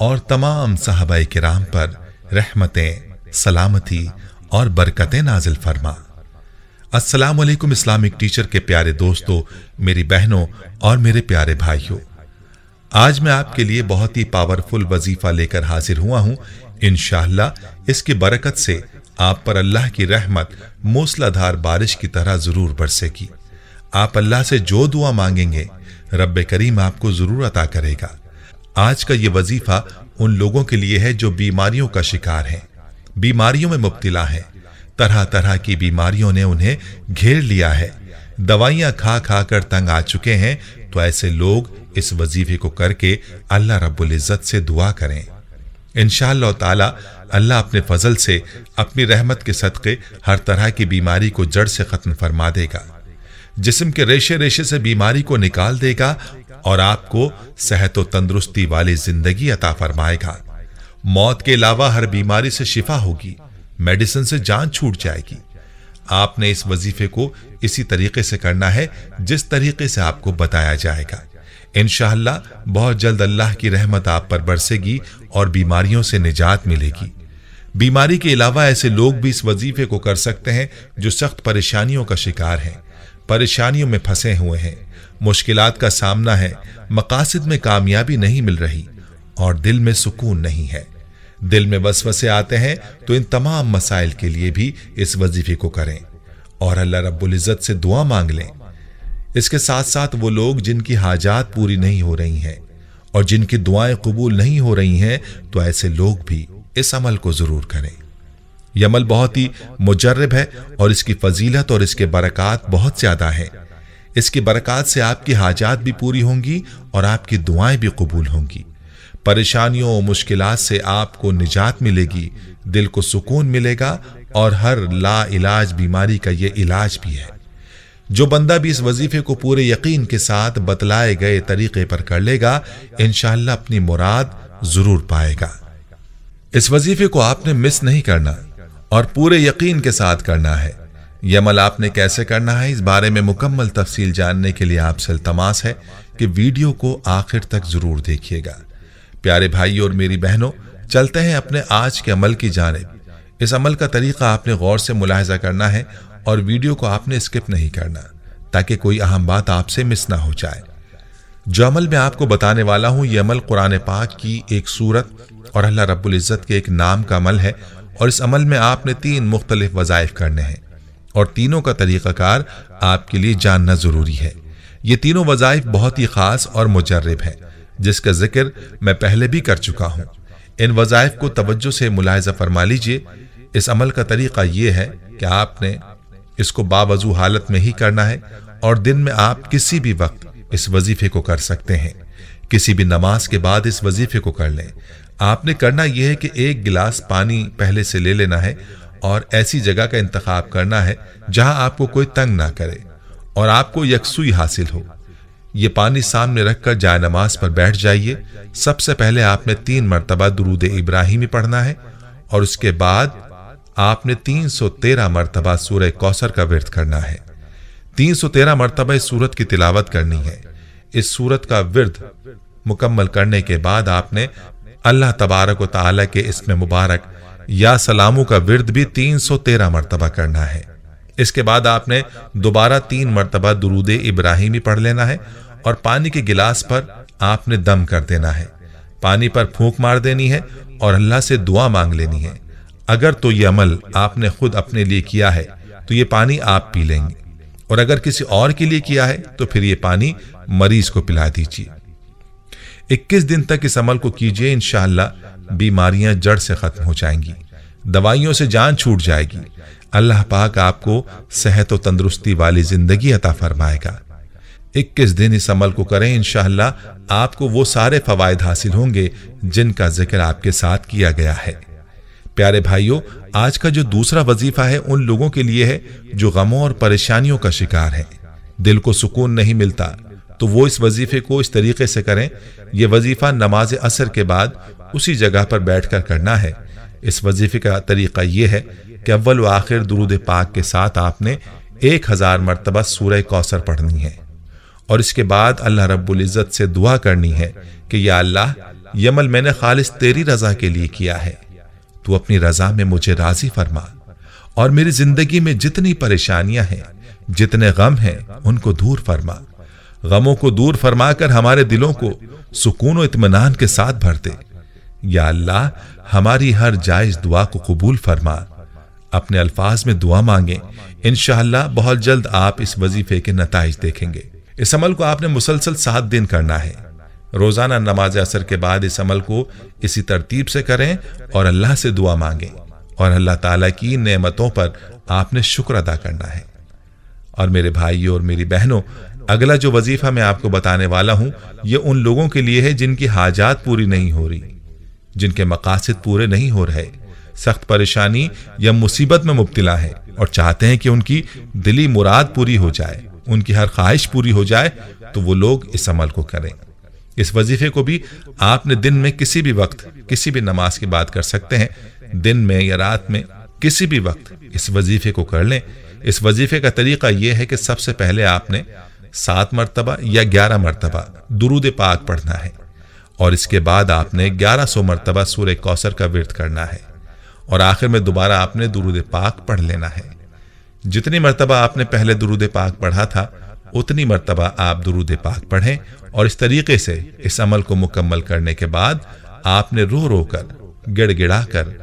और तमाम के किराम पर रहमतें सलामती और बरकतें नाजिल फरमा अस्सलाम वालेकुम इस्लामिक टीचर के प्यारे दोस्तों मेरी बहनों और मेरे प्यारे भाइयों आज मैं आपके लिए बहुत ही पावरफुल वजीफा लेकर हाजिर हुआ हूँ इन इसकी बरकत से आप पर अल्लाह की रहमत मूसलाधार बारिश की तरह ज़रूर बरसेगी आप अल्लाह से जो दुआ मांगेंगे रब करीम आपको ज़रूर अता करेगा आज का ये वजीफा उन लोगों के लिए है जो बीमारियों का शिकार हैं बीमारियों में मुब्तला हैं तरह तरह की बीमारियों ने उन्हें घेर लिया है दवाइयां खा खा कर तंग आ चुके हैं तो ऐसे लोग इस वजीफे को करके अल्लाह रब्बुल इज़्ज़त से दुआ करें इन ताला अल्लाह अपने फजल से अपनी रहमत के सदक़े हर तरह की बीमारी को जड़ से ख़त्म फरमा देगा जिसम के रेशे रेशे से बीमारी को निकाल देगा और आपको सेहत व तंदुरुस्ती वाली जिंदगी अता फरमाएगा मौत के अलावा हर बीमारी से शिफा होगी मेडिसिन से जान छूट जाएगी आपने इस वजीफे को इसी तरीके से करना है जिस तरीके से आपको बताया जाएगा इनशाला बहुत जल्द अल्लाह की रहमत आप पर बरसेगी और बीमारियों से निजात मिलेगी बीमारी के अलावा ऐसे लोग भी इस वजीफे को कर सकते हैं जो सख्त परेशानियों का शिकार हैं परेशानियों में फंसे हुए हैं मुश्किलात का सामना है मकासद में कामयाबी नहीं मिल रही और दिल में सुकून नहीं है दिल में वसवसे आते हैं तो इन तमाम मसाइल के लिए भी इस वजीफे को करें और अल्लाह रब्बुल इज़्ज़त से दुआ मांग लें इसके साथ साथ वो लोग जिनकी हाजात पूरी नहीं हो रही हैं और जिनकी दुआएं कबूल नहीं हो रही हैं तो ऐसे लोग भी इस अमल को ज़रूर करें यह अमल बहुत ही मुजरब है और इसकी फजीलत और इसके बरक़ात बहुत ज़्यादा है इसकी बरक़ात से आपकी हाजात भी पूरी होंगी और आपकी दुआएं भी कबूल होंगी परेशानियों और मुश्किल से आपको निजात मिलेगी दिल को सुकून मिलेगा और हर ला इलाज बीमारी का ये इलाज भी है जो बंदा भी इस वजीफे को पूरे यकीन के साथ बतलाए गए तरीके पर कर लेगा इन अपनी मुराद जरूर पाएगा इस वजीफे को आपने मिस नहीं करना और पूरे यकीन के साथ करना है यह अमल आपने कैसे करना है इस बारे में मुकम्मल तफसील जानने के लिए आपसे तमाश है कि वीडियो को आखिर तक ज़रूर देखिएगा प्यारे भाई और मेरी बहनों चलते हैं अपने आज के अमल की जानब इस अमल का तरीका आपने गौर से मुलाहजा करना है और वीडियो को आपने स्किप नहीं करना ताकि कोई अहम बात आपसे मिस ना हो जाए जो अमल मैं आपको बताने वाला हूँ ये अमल कुरान पाक की एक सूरत और अल्लाह रब्बुल इज़्ज़त के एक नाम का अमल है और इस अमल में आपने तीन मुख्तलिफ वज़ाइफ करने हैं और तीनों का तरीक़ाकार आपके लिए जानना ज़रूरी है ये तीनों वज़ाइफ बहुत ही ख़ास और मुजरब हैं जिसका जिक्र मैं पहले भी कर चुका हूँ इन वज़ाइफ को तवज्जो से मुलायजा फरमा लीजिए इस अमल का तरीक़ा ये है कि आपने इसको बावजू हालत में ही करना है और दिन में आप किसी भी वक्त इस वजीफे को कर सकते हैं किसी भी नमाज के बाद इस वजीफे को कर लें आपने करना यह है कि एक गिलास पानी पहले से ले लेना है और ऐसी जगह का इंतखाब करना है जहां आपको कोई तंग ना करे और आपको यकसुई हासिल हो यह पानी सामने रखकर जाय नमाज पर बैठ जाइए सबसे पहले आपने तीन मरतबा दरूद इब्राहिमी पढ़ना है और उसके बाद आपने 313 मरतबा सूरह कौसर का व्यर्थ करना है 313 मरतबा इस सूरत की तिलावत करनी है इस सूरत का विरध मुकम्मल करने के बाद आपने अल्लाह तबारक व ताली के इसमें मुबारक या सलामों का विरद भी तीन सौ तेरह मरतबा करना है इसके बाद आपने दोबारा तीन मरतबा दरूद इब्राहिमी पढ़ लेना है और पानी के गिलास पर आपने दम कर देना है पानी पर फूंक मार देनी है और अल्लाह से दुआ मांग लेनी है अगर तो ये अमल आपने खुद अपने लिए किया है तो ये पानी आप पी लेंगे और अगर किसी और के लिए किया है तो फिर ये पानी मरीज को पिला दीजिए 21 दिन तक इस अमल को कीजिए इन बीमारियां जड़ से ख़त्म हो जाएंगी दवाइयों से जान छूट जाएगी अल्लाह पाक आपको सेहत और तंदुरुस्ती वाली ज़िंदगी अता फरमाएगा 21 दिन इस अमल को करें इन आपको वो सारे फ़वाद हासिल होंगे जिनका जिक्र आपके साथ किया गया है प्यारे भाइयों आज का जो दूसरा वजीफा है उन लोगों के लिए है जो गमों और परेशानियों का शिकार है दिल को सुकून नहीं मिलता तो वो इस वजीफे को इस तरीके से करें यह वजीफा नमाज असर के बाद उसी जगह पर बैठ कर करना है इस वजीफे का तरीका यह है कि अव्वल व आखिर दुरुद पाक के साथ आपने एक हज़ार मरतबा सूरह कौसर पढ़नी है और इसके बाद अल्लाह रबुल्जत से दुआ करनी है कि या अल्लाह यमल मैंने खालिश तेरी रज़ा के लिए किया है तू अपनी रज़ा में मुझे राज़ी फरमा और मेरी ज़िंदगी में जितनी परेशानियां हैं जितने गम हैं उनको दूर फरमा गमों को दूर फरमाकर हमारे दिलों को सुकून और इतमान के साथ भर दे या अल्लाह हमारी हर जायज दुआ को कबूल फरमा अपने अल्फाज में दुआ मांगे इन बहुत जल्द आप इस वजीफे के नतज देखेंगे इस अमल को आपने मुसलसल सात दिन करना है रोजाना नमाज असर के बाद इस अमल को इसी तरतीब से करें और अल्लाह से दुआ मांगे और अल्लाह ताला की नेमतों पर आपने शुक्र अदा करना है और मेरे भाइयों और मेरी बहनों अगला जो वजीफा मैं आपको बताने वाला हूँ ये उन लोगों के लिए है जिनकी हाजात पूरी नहीं हो रही जिनके मकासद पूरे नहीं हो रहे सख्त परेशानी या मुसीबत में मुबतला है और चाहते हैं कि उनकी दिली मुराद पूरी हो जाए उनकी हर ख्वाहिश पूरी हो जाए तो वो लोग इस अमल को करें इस वजीफे को भी आपने दिन में किसी भी वक्त किसी भी नमाज की बात कर सकते हैं दिन में या रात में किसी भी वक्त इस वजीफे को कर लें इस वजीफे का तरीका यह है कि सबसे पहले आपने सात मरतबा या ग्यारह मरतबा दुरूद पाक पढ़ना है और इसके बाद आपने ग्यारह सौ मरतबा सूर्य कौसर का विरत करना है और आखिर में दोबारा आपने दुरूद पाक पढ़ लेना है जितनी मरतबा आपने पहले दुरूद पाक पढ़ा था उतनी मरतबा आप दुरूद पाक पढ़ें और इस तरीके से इस अमल को मुकम्मल करने के बाद आपने रो रो कर गिड़गिड़ा कर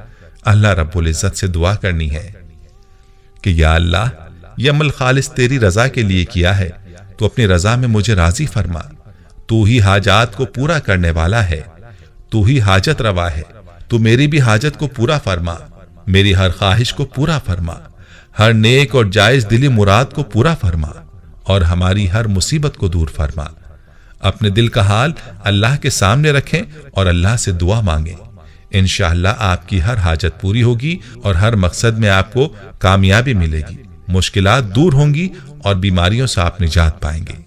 अल्लाह रब्बुल इज़्ज़त से दुआ करनी है कि या अल्लाह यह अमल खालिस तेरी रजा के लिए किया है तो अपनी रजा में मुझे राजी फरमा तू ही हाजात को पूरा करने वाला है तू ही हाजत रवा है तू मेरी भी हाजत को पूरा फरमा मेरी हर ख्वाहिश को पूरा फरमा हर नेक और जायज दिली मुराद को पूरा फरमा और हमारी हर मुसीबत को दूर फरमा अपने दिल का हाल अल्लाह के सामने रखें और अल्लाह से दुआ मांगें इन आपकी हर हाजत पूरी होगी और हर मकसद में आपको कामयाबी मिलेगी मुश्किल दूर होंगी और बीमारियों से आप निजात पाएंगे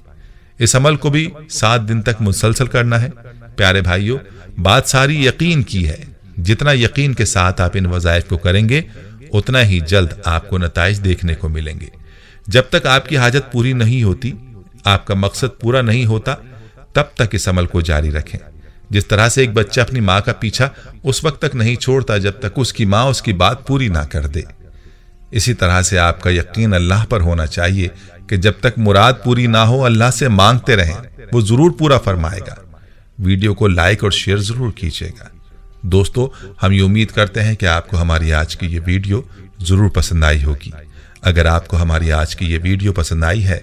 इस अमल को भी सात दिन तक मुसलसल करना है प्यारे भाइयों बात सारी यकीन की है जितना यकीन के साथ आप इन वज़ायफ को करेंगे उतना ही जल्द आपको नतज देखने को मिलेंगे जब तक आपकी हाजत पूरी नहीं होती आपका मकसद पूरा नहीं होता तब तक इस अमल को जारी रखें जिस तरह से एक बच्चा अपनी माँ का पीछा उस वक्त तक नहीं छोड़ता जब तक उसकी माँ उसकी बात पूरी ना कर दे इसी तरह से आपका यकीन अल्लाह पर होना चाहिए कि जब तक मुराद पूरी ना हो अल्लाह से मांगते रहें वो ज़रूर पूरा फरमाएगा वीडियो को लाइक और शेयर ज़रूर कीजिएगा दोस्तों हम ये उम्मीद करते हैं कि आपको हमारी आज की ये वीडियो ज़रूर पसंद आई होगी अगर आपको हमारी आज की ये वीडियो पसंद आई है